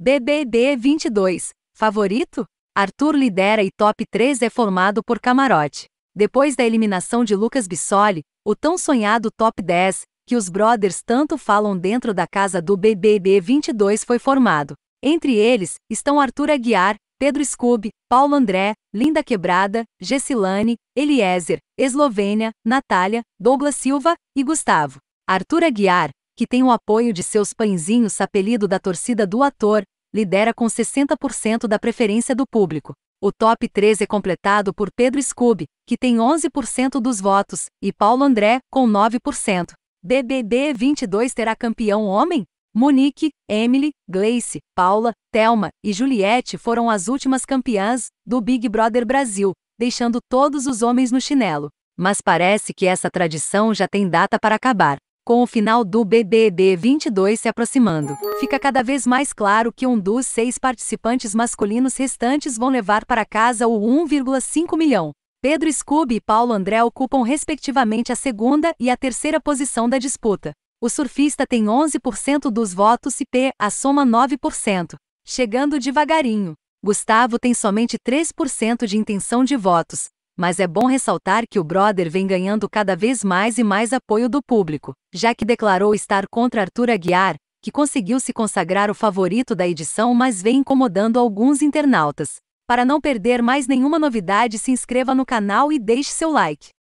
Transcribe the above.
BBB 22. Favorito? Arthur lidera e top 3 é formado por camarote. Depois da eliminação de Lucas Bissoli, o tão sonhado top 10, que os brothers tanto falam dentro da casa do BBB 22 foi formado. Entre eles, estão Arthur Aguiar, Pedro Scubi, Paulo André, Linda Quebrada, Gessilane, Eliezer, Eslovênia, Natália, Douglas Silva e Gustavo. Arthur Aguiar, que tem o apoio de seus pãezinhos apelido da torcida do ator, lidera com 60% da preferência do público. O top 3 é completado por Pedro Scooby, que tem 11% dos votos, e Paulo André, com 9%. BBB 22 terá campeão homem? Monique, Emily, Gleice, Paula, Thelma e Juliette foram as últimas campeãs do Big Brother Brasil, deixando todos os homens no chinelo. Mas parece que essa tradição já tem data para acabar. Com o final do BBB 22 se aproximando, fica cada vez mais claro que um dos seis participantes masculinos restantes vão levar para casa o 1,5 milhão. Pedro Scooby e Paulo André ocupam respectivamente a segunda e a terceira posição da disputa. O surfista tem 11% dos votos e P, a soma 9%, chegando devagarinho. Gustavo tem somente 3% de intenção de votos, mas é bom ressaltar que o brother vem ganhando cada vez mais e mais apoio do público, já que declarou estar contra Arthur Aguiar, que conseguiu se consagrar o favorito da edição, mas vem incomodando alguns internautas. Para não perder mais nenhuma novidade, se inscreva no canal e deixe seu like.